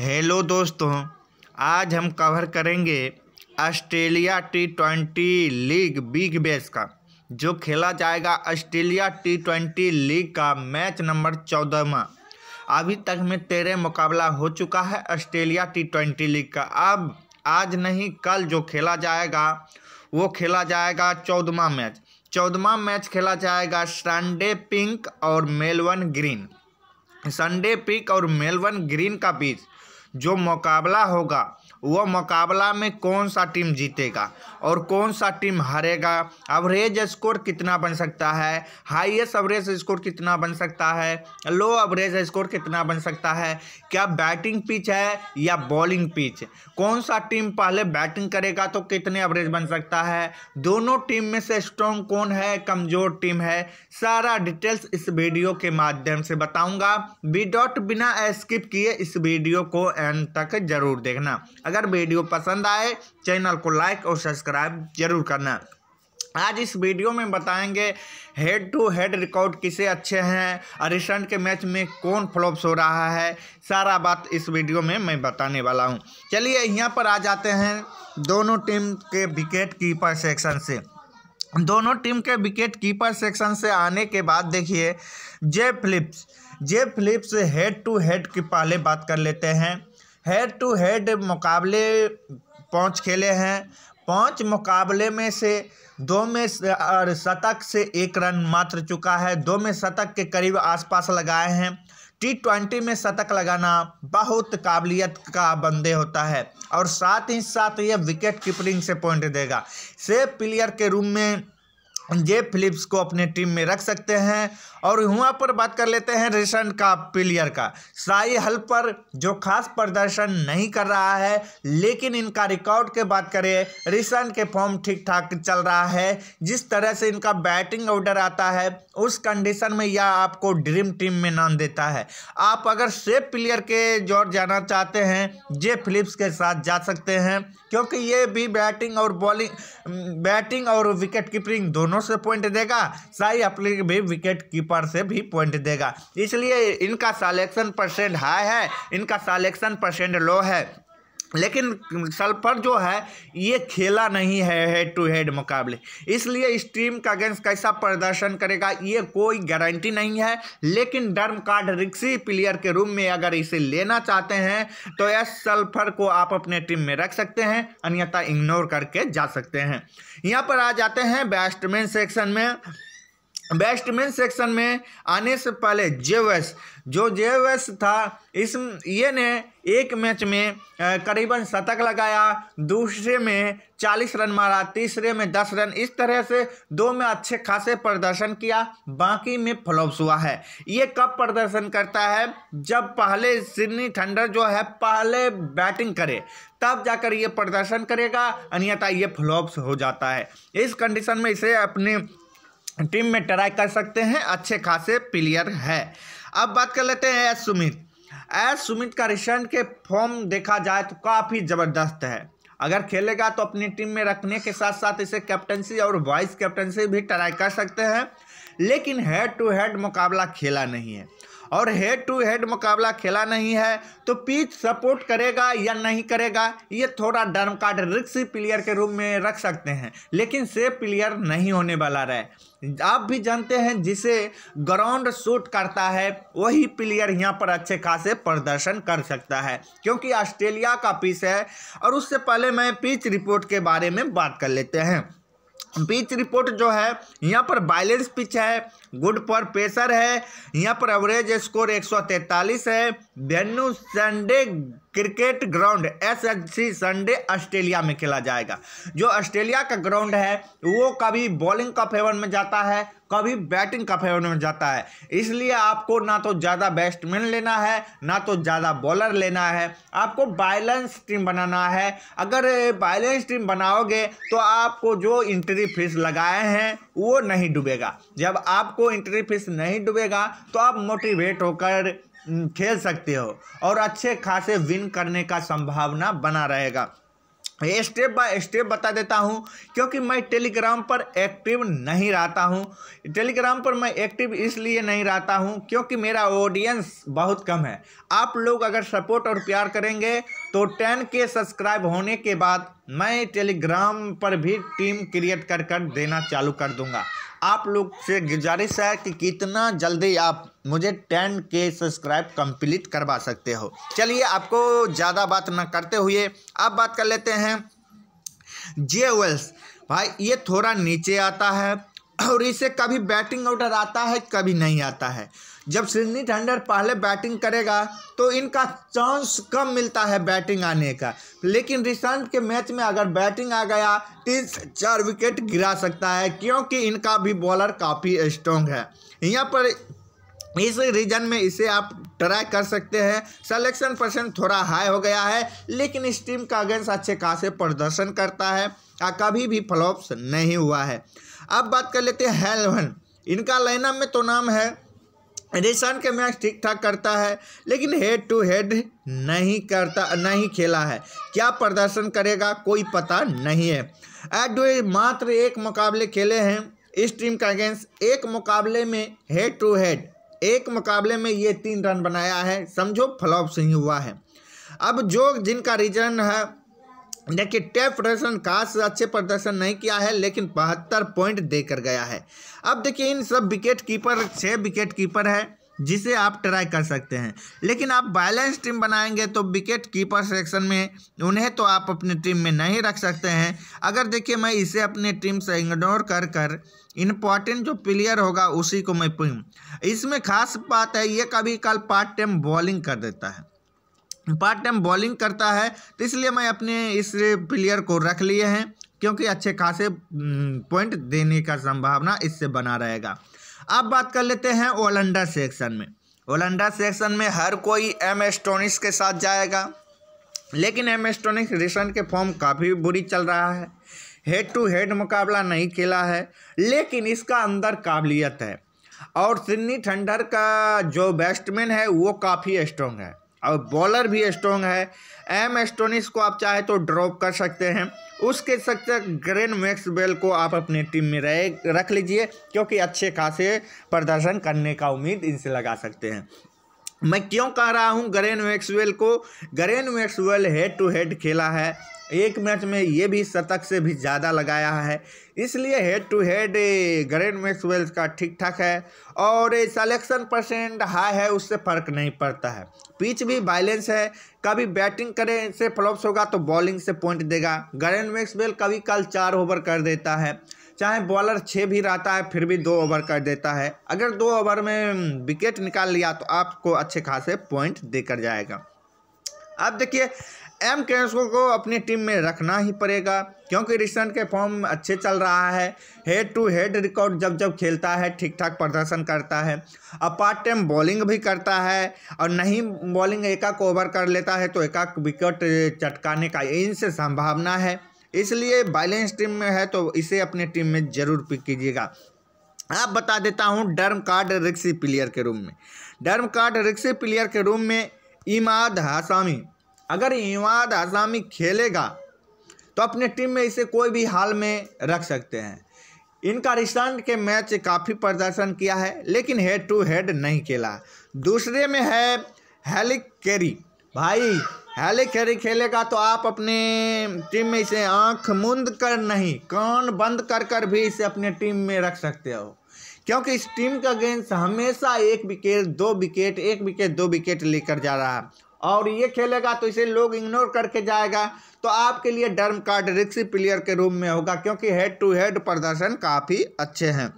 hello दोस्तों आज हम कवर करेंगे Australia T twenty league Big Bash का जो खेला जाएगा ऑस्ट्रेलिया टी ट्वेंटी लीग का मैच नंबर चौदहवा अभी तक में तेरह मुकाबला हो चुका है ऑस्ट्रेलिया टी ट्वेंटी लीग का अब आज नहीं कल जो खेला जाएगा वो खेला जाएगा चौदहवा मैच चौदहवा मैच खेला जाएगा संडे पिंक और मेलबर्न ग्रीन संडे पिंक और मेलबर्न ग्रीन का बीच जो मुकाबला होगा वह मुकाबला में कौन सा टीम जीतेगा और कौन सा टीम हारेगा एवरेज स्कोर कितना बन सकता है हाईएस्ट एवरेज स्कोर कितना बन सकता है लो एवरेज स्कोर कितना बन सकता है क्या बैटिंग पिच है या बॉलिंग पिच कौन सा टीम पहले बैटिंग करेगा तो कितने एवरेज बन सकता है दोनों टीम में से स्ट्रॉन्ग कौन है कमज़ोर टीम है सारा डिटेल्स इस वीडियो के माध्यम से बताऊंगा बी डॉट बिना स्किप किए इस वीडियो को एंड तक जरूर देखना अगर वीडियो पसंद आए चैनल को लाइक और सब्सक्राइब जरूर करना आज इस वीडियो में बताएंगे हेड टू हेड रिकॉर्ड किसे अच्छे हैं और रिसेंट के मैच में कौन फ्लॉप्स हो रहा है सारा बात इस वीडियो में मैं बताने वाला हूं चलिए यहाँ पर आ जाते हैं दोनों टीम के विकेट कीपर सेक्शन से दोनों टीम के विकेट कीपर सेक्शन से आने के बाद देखिए J Phillips J Phillips head to head की पहले बात कर लेते हैं हेड टू हेड मुकाबले पाँच खेले हैं पाँच मुकाबले में से दो में शतक से एक रन मात्र चुका है दो में शतक के करीब आसपास लगाए हैं टी ट्वेंटी में शतक लगाना बहुत काबिलियत का बंदे होता है और साथ ही साथ यह विकेट कीपरिंग से पॉइंट देगा से प्लेयर के रूम में जे फिलिप्स को अपने टीम में रख सकते हैं और वहाँ पर बात कर लेते हैं रिसेंट का प्लेयर का शाही हल पर जो खास प्रदर्शन नहीं कर रहा है लेकिन इनका रिकॉर्ड के बात करें रिसेंट के फॉर्म ठीक ठाक चल रहा है जिस तरह से इनका बैटिंग ऑर्डर आता है उस कंडीशन में यह आपको ड्रीम टीम में नाम देता है आप अगर सेफ प्लेयर के जोर जाना चाहते हैं जे फिलिप्स के साथ जा सकते हैं क्योंकि ये भी बैटिंग और बॉलिंग बैटिंग mm, और विकेट कीपिंग दोनों से पॉइंट देगा शाही अपलिक भी विकेट कीप कीपर से भी पॉइंट देगा इसलिए इनका सलेक्शन परसेंट हाई है इनका सलेक्शन परसेंट लो है लेकिन सल्फर जो है ये खेला नहीं है हेड टू हेड मुकाबले इसलिए इस टीम का अगेंस्ट कैसा प्रदर्शन करेगा ये कोई गारंटी नहीं है लेकिन डर्म कार्ड रिक्सी प्लेयर के रूम में अगर इसे लेना चाहते हैं तो एस सल्फर को आप अपने टीम में रख सकते हैं अन्यथा इग्नोर करके जा सकते हैं यहाँ पर आ जाते हैं बैट्समैन सेक्शन में बैट्समैन सेक्शन में आने से पहले जेवस जो जेवस था इस ये ने एक मैच में करीबन शतक लगाया दूसरे में चालीस रन मारा तीसरे में दस रन इस तरह से दो में अच्छे खासे प्रदर्शन किया बाकी में फ्लॉप्स हुआ है ये कब प्रदर्शन करता है जब पहले सिडनी थंडर जो है पहले बैटिंग करे तब जाकर ये प्रदर्शन करेगा अन्यथा ये फ्लॉप्स हो जाता है इस कंडीशन में इसे अपने टीम में ट्राई कर सकते हैं अच्छे खासे प्लेयर है अब बात कर लेते हैं एस सुमित एस सुमित का रिसेंट के फॉर्म देखा जाए तो काफ़ी ज़बरदस्त है अगर खेलेगा तो अपनी टीम में रखने के साथ साथ इसे कैप्टनसी और वाइस कैप्टनसी भी ट्राई कर सकते हैं लेकिन हेड टू हेड मुकाबला खेला नहीं है और हेड टू हेड मुकाबला खेला नहीं है तो पिच सपोर्ट करेगा या नहीं करेगा ये थोड़ा डर्म कार्ड रिक्स प्लेयर के रूप में रख सकते हैं लेकिन सेफ प्लेयर नहीं होने वाला रहे आप भी जानते हैं जिसे ग्राउंड शूट करता है वही प्लेयर यहाँ पर अच्छे खासे प्रदर्शन कर सकता है क्योंकि ऑस्ट्रेलिया का पिच है और उससे पहले मैं पिच रिपोर्ट के बारे में बात कर लेते हैं पिच रिपोर्ट जो है यहाँ पर बैलेंस पिच है गुड पर प्रेशर है यहाँ पर एवरेज स्कोर तैंतालीस है venue Sunday cricket ground S H C Sunday Australia में खेला जाएगा जो ऑस्ट्रेलिया का ग्राउंड है वो कभी बॉलिंग का फेवर में जाता है कभी बैटिंग का फेवर में जाता है इसलिए आपको ना तो ज़्यादा बैट्समैन लेना है ना तो ज़्यादा बॉलर लेना है आपको बैलेंस टीम बनाना है अगर बैलेंस टीम बनाओगे तो आपको जो इंट्री फीस लगाए हैं वो नहीं डूबेगा जब आपको इंट्री फीस नहीं डूबेगा तो आप मोटिवेट होकर खेल सकते हो और अच्छे खासे विन करने का संभावना बना रहेगा स्टेप बाय स्टेप बता देता हूँ क्योंकि मैं टेलीग्राम पर एक्टिव नहीं रहता हूँ टेलीग्राम पर मैं एक्टिव इसलिए नहीं रहता हूँ क्योंकि मेरा ऑडियंस बहुत कम है आप लोग अगर सपोर्ट और प्यार करेंगे तो टेन के सब्सक्राइब होने के बाद मैं टेलीग्राम पर भी टीम क्रिएट कर कर देना चालू कर दूंगा आप लोग से गुजारिश है कि कितना जल्दी आप मुझे टेन के सब्सक्राइब कंप्लीट करवा सकते हो चलिए आपको ज़्यादा बात ना करते हुए आप बात कर लेते हैं जे वेल्स भाई ये थोड़ा नीचे आता है और इसे कभी बैटिंग ऑर्डर आता है कभी नहीं आता है जब सिडनी थंडर पहले बैटिंग करेगा तो इनका चांस कम मिलता है बैटिंग आने का लेकिन रिसेंट के मैच में अगर बैटिंग आ गया तीन से चार विकेट गिरा सकता है क्योंकि इनका भी बॉलर काफ़ी स्ट्रॉन्ग है यहाँ पर इस रीजन में इसे आप ट्राई कर सकते हैं सलेक्शन परसेंट थोड़ा हाई हो गया है लेकिन इस टीम का अगेंस्ट अच्छे खासे प्रदर्शन करता है और कभी भी फ्लॉप्स नहीं हुआ है अब बात कर लेते हैं हेलवन इनका लाइनअप में तो नाम है रिसन के मैच ठीक ठाक करता है लेकिन हेड टू हेड नहीं करता नहीं खेला है क्या प्रदर्शन करेगा कोई पता नहीं है एडवे मात्र एक मुकाबले खेले हैं इस टीम का अगेंस्ट एक मुकाबले में हेड टू हेड एक मुकाबले में ये तीन रन बनाया है समझो फ्लॉप से ही हुआ है अब जो जिनका रीजन है देखिए टेप प्रदर्शन खास अच्छे प्रदर्शन नहीं किया है लेकिन बहत्तर पॉइंट देकर गया है अब देखिए इन सब विकेट कीपर छः विकेट कीपर है जिसे आप ट्राई कर सकते हैं लेकिन आप बैलेंस टीम बनाएंगे तो विकेट कीपर सेक्शन में उन्हें तो आप अपनी टीम में नहीं रख सकते हैं अगर देखिए मैं इसे अपनी टीम से इग्नोर कर कर इम्पॉर्टेंट जो प्लेयर होगा उसी को मैं पीऊँ इसमें खास बात है ये कभी कल पार्ट टाइम बॉलिंग कर देता है पार्ट टाइम बॉलिंग करता है तो इसलिए मैं अपने इस प्लेयर को रख लिए हैं क्योंकि अच्छे खासे पॉइंट देने का संभावना इससे बना रहेगा अब बात कर लेते हैं ओलंडा सेक्शन में ओलंडा सेक्शन में हर कोई एम एस्टोनिक्स के साथ जाएगा लेकिन एम एस्टोनिक्स रिसेंट के फॉर्म काफ़ी बुरी चल रहा है हेड टू हेड मुकाबला नहीं खेला है लेकिन इसका अंदर काबिलियत है और सिडनी ठंडर का जो बैट्समैन है वो काफ़ी स्ट्रॉन्ग है और बॉलर भी स्ट्रॉन्ग है एम एस्टोनिस को आप चाहे तो ड्रॉप कर सकते हैं उसके सकते ग्रेन मैक्सवेल को आप अपनी टीम में रह रख लीजिए क्योंकि अच्छे खासे प्रदर्शन करने का उम्मीद इनसे लगा सकते हैं मैं क्यों कह रहा हूँ ग्रेन मैक्सवेल को Glenn Maxwell head to head खेला है एक मैच में ये भी शतक से भी ज़्यादा लगाया है इसलिए head to head Glenn Maxwell का ठीक ठाक है और सलेक्शन परसेंट हाई है उससे फ़र्क नहीं पड़ता है पिच भी बैलेंस है कभी बैटिंग करें से फ्लॉप्स होगा तो बॉलिंग से पॉइंट देगा ग्रेन मैक्सवेल कभी कल चार ओवर कर देता है चाहे बॉलर छः भी रहता है फिर भी दो ओवर कर देता है अगर दो ओवर में हम्म, विकेट निकाल लिया तो आपको अच्छे खासे पॉइंट देकर जाएगा अब देखिए एम कैंसो को अपनी टीम में रखना ही पड़ेगा क्योंकि रिसेंट के फॉर्म अच्छे चल रहा है हेड टू हेड रिकॉर्ड जब जब खेलता है ठीक ठाक प्रदर्शन करता है और पार्ट टाइम बॉलिंग भी करता है और नहीं बॉलिंग एकाक ओवर कर लेता है तो एकाक विकेट चटकाने का इनसे संभावना है इसलिए बैलेंस टीम में है तो इसे अपने टीम में जरूर पिक कीजिएगा आप बता देता हूँ डर्म कार्ड रिक्सी प्लेयर के रूम में डर्म कार्ड रिक्सी प्लेयर के रूम में इमाद हसामी अगर इमाद हासामी खेलेगा तो अपने टीम में इसे कोई भी हाल में रख सकते हैं इनका रिसेंट के मैच काफ़ी प्रदर्शन किया है लेकिन हेड टू हेड नहीं खेला दूसरे में है हेलिक केरी भाई हाले खेरी खेलेगा तो आप अपने टीम में इसे आंख मूंद कर नहीं कान बंद कर कर भी इसे अपने टीम में रख सकते हो क्योंकि इस टीम का गेंस हमेशा एक विकेट दो विकेट एक विकेट दो विकेट लेकर जा रहा है और ये खेलेगा तो इसे लोग इग्नोर करके जाएगा तो आपके लिए डर्म कार्ड रिक्सी प्लेयर के रूप में होगा क्योंकि हेड टू हेड प्रदर्शन काफ़ी अच्छे हैं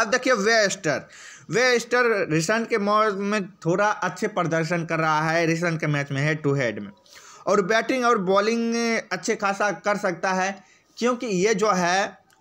अब देखिए वेस्टर वे स्टर रिसेंट के मैच में थोड़ा अच्छे प्रदर्शन कर रहा है रिसेंट के मैच में हेड टू हेड में और बैटिंग और बॉलिंग अच्छे खासा कर सकता है क्योंकि ये जो है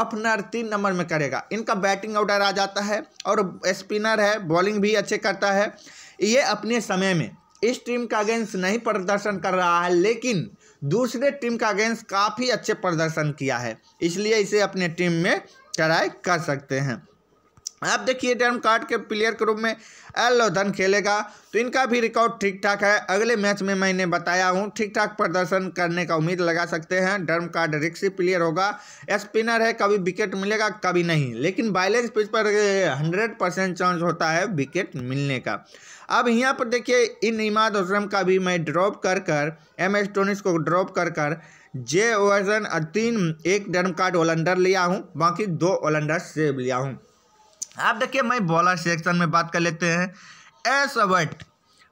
ओपनर तीन नंबर में करेगा इनका बैटिंग ऑर्डर आ जाता है और स्पिनर है बॉलिंग भी अच्छे करता है ये अपने समय में इस टीम का अगेंस्ट नहीं प्रदर्शन कर रहा है लेकिन दूसरे टीम का अगेंस्ट काफ़ी अच्छे प्रदर्शन किया है इसलिए इसे अपने टीम में ट्राई कर सकते हैं अब देखिए डैम कार्ड के प्लेयर के रूप में एल लोधन खेलेगा तो इनका भी रिकॉर्ड ठीक ठाक है अगले मैच में मैंने बताया हूँ ठीक ठाक प्रदर्शन करने का उम्मीद लगा सकते हैं डर्म कार्ड रिक्सी प्लेयर होगा स्पिनर है कभी विकेट मिलेगा कभी नहीं लेकिन बैलेंस पिच पर हंड्रेड परसेंट चांस होता है विकेट मिलने का अब यहाँ पर देखिए इन इमाद उसरम का भी मैं ड्रॉप कर कर एम एस टोनिस को ड्रॉप कर कर जे ओवर्सन तीन एक डर्म कार्ड ओलंडर लिया हूँ बाकी दो ओलंडर सेव लिया हूँ आप देखिए मैं बॉलर सेक्शन में बात कर लेते हैं एस अवर्ट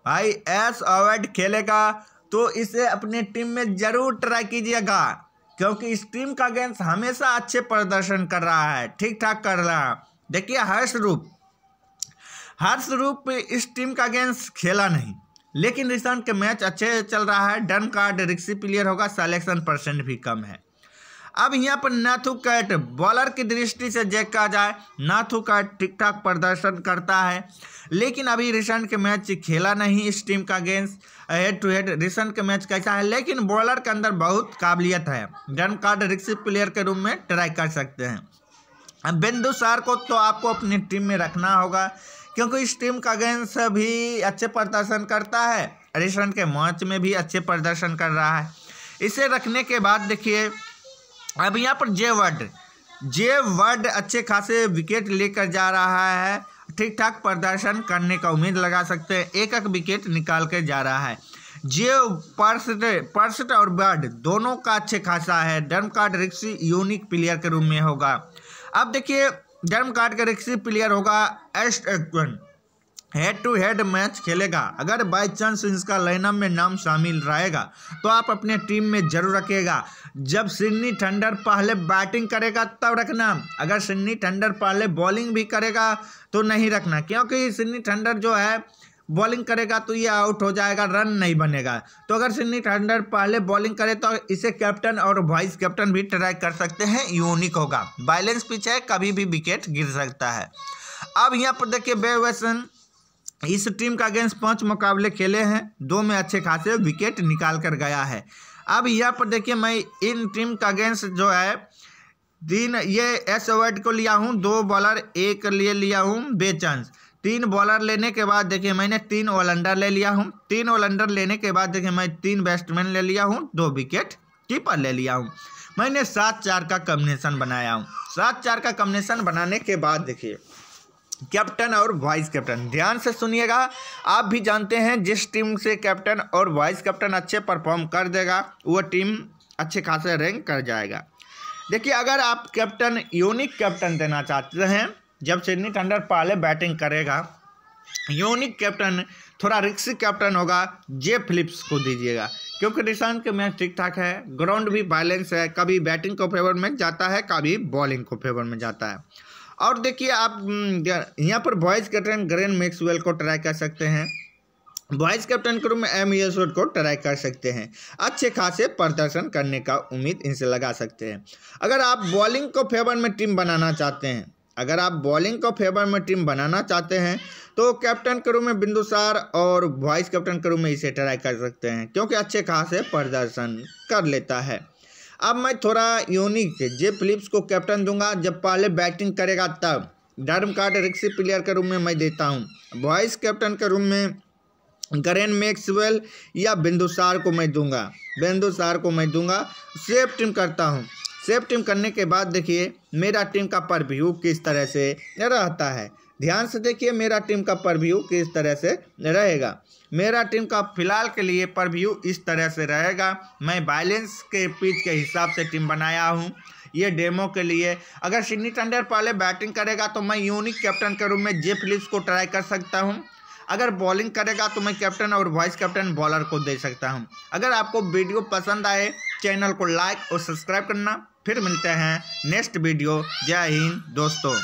भाई एस अवर्ट खेलेगा तो इसे अपने टीम में जरूर ट्राई कीजिएगा क्योंकि इस टीम का गेंस हमेशा अच्छे प्रदर्शन कर रहा है ठीक ठाक कर रहा है देखिए हर्ष रूप हर्ष रूप इस टीम का गेंस खेला नहीं लेकिन रिसेंट के मैच अच्छे चल रहा है डन कार्ड रिक्सी प्लेयर होगा सलेक्शन परसेंट भी कम है अब यहाँ पर नाथू कैट बॉलर की दृष्टि से देखा कहा जाए नाथू कैट ठीक ठाक प्रदर्शन करता है लेकिन अभी रिसेंट के मैच खेला नहीं इस टीम का गेंस हेड टू हेड रिसेंट के मैच कैसा है लेकिन बॉलर के अंदर बहुत काबिलियत है रन कार्ड रिक्सी प्लेयर के रूप में ट्राई कर सकते हैं बिंदु सार को तो आपको अपनी टीम में रखना होगा क्योंकि इस टीम का गेंस भी अच्छे प्रदर्शन करता है रिसेंट के मैच में भी अच्छे प्रदर्शन कर रहा है इसे रखने के बाद देखिए अब यहाँ पर जे वर्ड जे वर्ड अच्छे खासे विकेट लेकर जा रहा है ठीक ठाक प्रदर्शन करने का उम्मीद लगा सकते हैं एक एक विकेट निकाल कर जा रहा है जे पर्सट पर्सट और बर्ड दोनों का अच्छे खासा है डर्म कार्ड रिक्सी यूनिक प्लेयर के रूप में होगा अब देखिए डर्म कार्ड का रिक्सी प्लेयर होगा एस्ट एक्वन हेड टू हेड मैच खेलेगा अगर बाई चांस इसका लाइनअप में नाम शामिल रहेगा तो आप अपने टीम में जरूर रखेगा जब सिडनी ठंडर पहले बैटिंग करेगा तब रखना अगर सिडनी ठंडर पहले बॉलिंग भी करेगा तो नहीं रखना क्योंकि सिडनी ठंडर जो है बॉलिंग करेगा तो ये आउट हो जाएगा रन नहीं बनेगा तो अगर सिडनी थंडर पहले बॉलिंग करे तो इसे कैप्टन और वाइस कैप्टन भी ट्राई कर सकते हैं यूनिक होगा बैलेंस पिच है कभी भी विकेट गिर सकता है अब यहाँ पर देखिए बेवेसन इस टीम का अगेंस्ट पांच मुकाबले खेले हैं दो में अच्छे खासे विकेट निकाल कर गया है अब यहाँ पर देखिए मैं इन टीम का अगेंस्ट जो है तीन ये एस ओवर्ड को लिया हूँ दो बॉलर एक लिए लिया हूँ बेचांस तीन बॉलर लेने के बाद देखिए मैंने तीन ऑलंडर ले लिया हूँ तीन ऑलंडर लेने के बाद देखिए मैं तीन बैट्समैन ले लिया हूँ दो विकेट कीपर ले लिया हूँ मैंने सात चार का कम्बिनेशन बनाया हूँ सात चार का कम्बिनेशन बनाने के बाद देखिए कैप्टन और वाइस कैप्टन ध्यान से सुनिएगा आप भी जानते हैं जिस टीम से कैप्टन और वाइस कैप्टन अच्छे परफॉर्म कर देगा वो टीम अच्छे खासे रैंक कर जाएगा देखिए अगर आप कैप्टन यूनिक कैप्टन देना चाहते हैं जब सिडनी थंडर पहले बैटिंग करेगा यूनिक कैप्टन थोड़ा रिक्स कैप्टन होगा जे फिलिप्स को दीजिएगा क्योंकि निशांत के मैच ठीक ठाक है ग्राउंड भी बैलेंस है कभी बैटिंग को फेवर में जाता है कभी बॉलिंग को फेवर में जाता है और देखिए आप हम्म, यहाँ पर बॉयज कैप्टन ग्रेन मैक्सवेल को ट्राई कर सकते हैं वाइस कैप्टन के रूप में एम यशोड e को ट्राई कर सकते हैं अच्छे खासे प्रदर्शन करने का उम्मीद इनसे लगा सकते हैं अगर आप बॉलिंग को फेवर में टीम बनाना चाहते हैं अगर आप बॉलिंग को फेवर में टीम बनाना चाहते हैं तो कैप्टन के रूप में बिंदुसार और वाइस कैप्टन के रूप में इसे ट्राई कर सकते हैं क्योंकि अच्छे खासे प्रदर्शन कर लेता है अब मैं थोड़ा यूनिक जे फिलिप्स को कैप्टन दूंगा जब पहले बैटिंग करेगा तब धर्म कार्ड रिक्सी प्लेयर के रूम में मैं देता हूँ वाइस कैप्टन के रूम में ग्रेन मैक्सवेल या बिंदुसार को मैं दूंगा बिंदुसार को मैं दूंगा सेफ टीम करता हूँ सेफ टीम करने के बाद देखिए मेरा टीम का परव्यू किस तरह से रहता है ध्यान से देखिए मेरा टीम का परव्यू किस तरह से रहेगा मेरा टीम का फिलहाल के लिए परव्यू इस तरह से रहेगा मैं बैलेंस के पिच के हिसाब से टीम बनाया हूँ ये डेमो के लिए अगर सिडनी टंडर पहले बैटिंग करेगा तो मैं यूनिक कैप्टन के रूप में जे फिलिप्स को ट्राई कर सकता हूँ अगर बॉलिंग करेगा तो मैं कैप्टन और वाइस कैप्टन बॉलर को दे सकता हूँ अगर आपको वीडियो पसंद आए चैनल को लाइक और सब्सक्राइब करना फिर मिलते हैं नेक्स्ट वीडियो जय हिंद दोस्तों